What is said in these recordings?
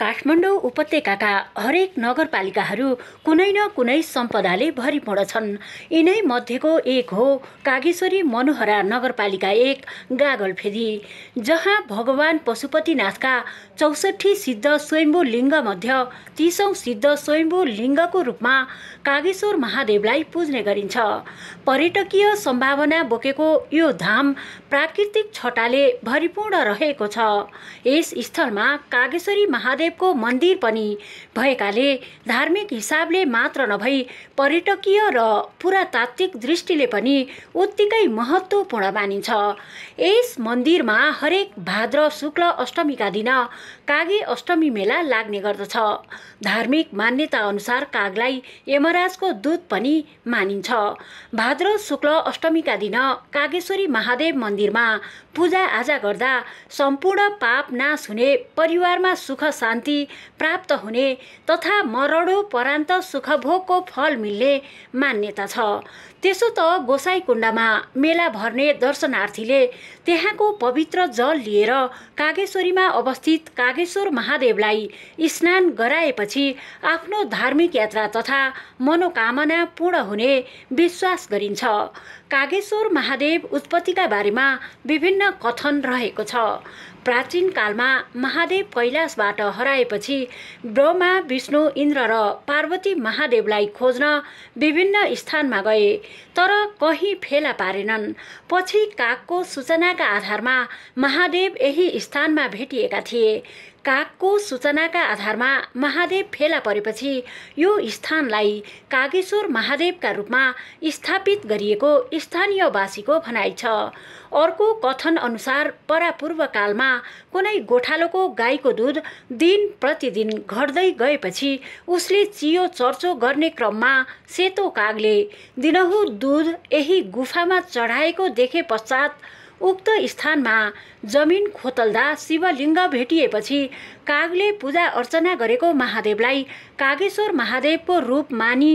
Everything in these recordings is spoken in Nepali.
काठमाडौँ उपत्यकाका हरेक नगरपालिकाहरू कुनै न कुनै सम्पदाले भरिपूर्ण छन् यिनै मध्येको एक हो कागेश्वरी मनोहरा नगरपालिका एक गागलफेदी जहाँ भगवान पशुपतिनाथका चौसठी सिद्ध स्वयम्भू मध्य तिसौँ सिद्ध स्वयम्भू लिङ्गको रूपमा कागेश्वर महादेवलाई पुज्ने गरिन्छ पर्यटकीय सम्भावना बोकेको यो धाम प्राकृतिक छटाले भरिपूर्ण रहेको छ यस स्थलमा कागेश्वरी महादेव महादेवको मन्दिर पनि भएकाले धार्मिक हिसाबले मात्र नभई पर्यटकीय र पुरातात्विक दृष्टिले पनि उत्तिकै महत्त्वपूर्ण मानिन्छ यस मन्दिरमा हरेक भाद्र शुक्ल अष्टमीका दिन कागे अष्टमी मेला लाग्ने गर्दछ धार्मिक मान्यता अनुसार कागलाई यमराजको दूत पनि मानिन्छ भाद्र शुक्ल अष्टमीका दिन कागेश्वरी महादेव मन्दिरमा पूजाआजा गर्दा सम्पूर्ण पाप नाश हुने परिवारमा सुख शान्ति शान्ति प्राप्त हुने तथा मरणोपरान्त सुखभोगको फल मिल्ने मान्यता छ त्यसो त गोसाईकुण्डमा मेला भर्ने दर्शनार्थीले त्यहाँको पवित्र जल लिएर कागेश्वरीमा अवस्थित कागेश्वर महादेवलाई स्नान गराएपछि आफ्नो धार्मिक यात्रा तथा मनोकामना पूर्ण हुने विश्वास गरिन्छ कागेश्वर महादेव उत्पत्तिका बारेमा विभिन्न कथन रहेको छ प्राचीन कालमा महादेव कैलाशबाट हराएपछि ब्रह्मा विष्णु इन्द्र र पार्वती महादेवलाई खोज्न विभिन्न स्थानमा गए तर कहीँ फेला पारेनन् पछि कागको सूचनाका आधारमा महादेव यही स्थानमा भेटिएका थिए कागको सूचनाका आधारमा महादेव फेला परेपछि यो स्थानलाई कागेश्वर महादेवका रूपमा स्थापित गरिएको स्थानीयवासीको भनाइ छ अर्को कथन अनुसार परापूर्वकालमा कुनै गोठालोको गाईको दुध दिन प्रतिदिन घट्दै गएपछि उसले चियो चर्चो गर्ने क्रममा सेतो कागले दिनहुँ दुध यही गुफामा चढाएको देखे पश्चात उक्त स्थानमा जमिन खोतल्दा शिवलिङ्ग भेटिएपछि कागले पूजा अर्चना गरेको महादेवलाई कागेश्वर महादेवको रूप मानि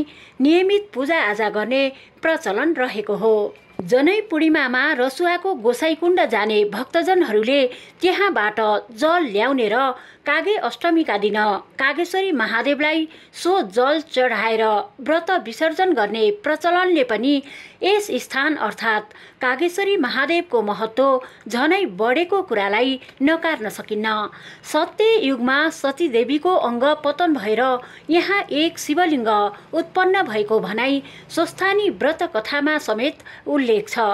नियमित पूजाआजा गर्ने प्रचलन रहेको हो जनै पूर्णिमामा रसुवाको गोसाईकुण्ड जाने भक्तजनहरूले त्यहाँबाट जल ल्याउने र कागे अष्टमीका दिन कागेश्वरी महादेवलाई सो जल चढाएर व्रत विसर्जन गर्ने प्रचलनले पनि यस स्थान अर्थात् कागेश्वरी महादेवको महत्त्व झनै बढेको कुरालाई नकार्न सकिन्न सत्य युगमा सतीदेवीको अङ्ग पतन भएर यहाँ एक शिवलिङ्ग उत्पन्न भएको भनाई स्वस्थानी व्रत कथामा समेत उल्लेख उल्लेख छ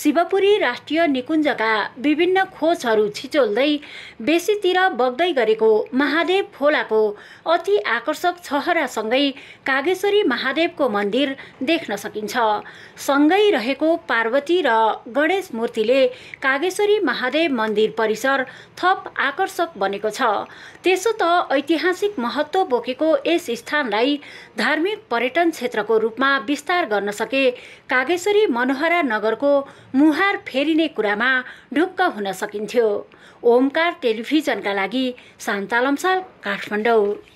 शिवपुरी राष्ट्रिय निकुञ्जका विभिन्न खोजहरू छिचोल्दै बेसीतिर बग्दै गरेको महादेव खोलाको अति आकर्षक छहरासँगै कागेश्वरी महादेवको मन्दिर देख्न सकिन्छ सँगै रहेको पार्वती र गणेश मूर्तिले कागेश्वरी महादेव मन्दिर परिसर थप आकर्षक बनेको छ त्यसो त ऐतिहासिक महत्त्व बोकेको यस स्थानलाई धार्मिक पर्यटन क्षेत्रको रूपमा विस्तार गर्न सके कागेश्वरी मनोहर नगरको मुहार फेरिने कुरामा ढुक्क हुन सकिन्थ्यो ओमकार टेलिभिजनका लागि लम्साल काठमाडौँ